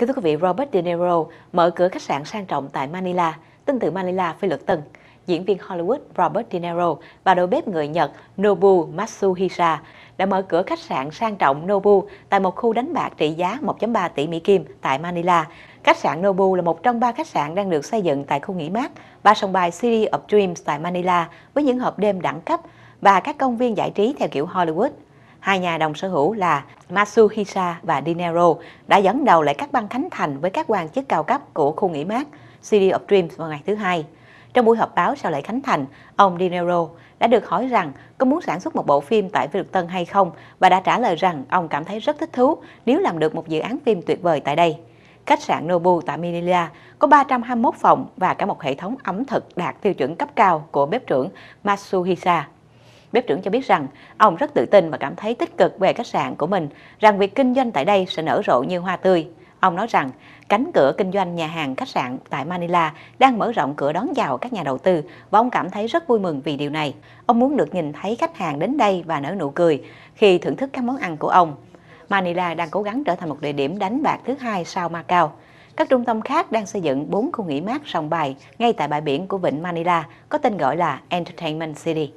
Kính thưa quý vị, Robert De Niro mở cửa khách sạn sang trọng tại Manila, Tin từ Manila, Phi Luật Tân. Diễn viên Hollywood Robert De Niro và đầu bếp người Nhật Nobu Matsuhisa đã mở cửa khách sạn sang trọng Nobu tại một khu đánh bạc trị giá 1.3 tỷ Mỹ Kim tại Manila. Khách sạn Nobu là một trong ba khách sạn đang được xây dựng tại khu nghỉ mát ba sông bài City of Dreams tại Manila với những hộp đêm đẳng cấp và các công viên giải trí theo kiểu Hollywood. Hai nhà đồng sở hữu là Matsuhisa và Dinero đã dẫn đầu lại các băng khánh thành với các quan chức cao cấp của khu nghỉ mát City of Dreams vào ngày thứ Hai. Trong buổi họp báo sau lễ khánh thành, ông Dinero đã được hỏi rằng có muốn sản xuất một bộ phim tại Việt Tân hay không và đã trả lời rằng ông cảm thấy rất thích thú nếu làm được một dự án phim tuyệt vời tại đây. Khách sạn Nobu tại Manila có 321 phòng và cả một hệ thống ẩm thực đạt tiêu chuẩn cấp cao của bếp trưởng Matsuhisa. Bếp trưởng cho biết rằng ông rất tự tin và cảm thấy tích cực về khách sạn của mình, rằng việc kinh doanh tại đây sẽ nở rộ như hoa tươi. Ông nói rằng cánh cửa kinh doanh nhà hàng khách sạn tại Manila đang mở rộng cửa đón chào các nhà đầu tư và ông cảm thấy rất vui mừng vì điều này. Ông muốn được nhìn thấy khách hàng đến đây và nở nụ cười khi thưởng thức các món ăn của ông. Manila đang cố gắng trở thành một địa điểm đánh bạc thứ hai sau Macau. Các trung tâm khác đang xây dựng 4 khu nghỉ mát sòng bài ngay tại bãi biển của vịnh Manila có tên gọi là Entertainment City.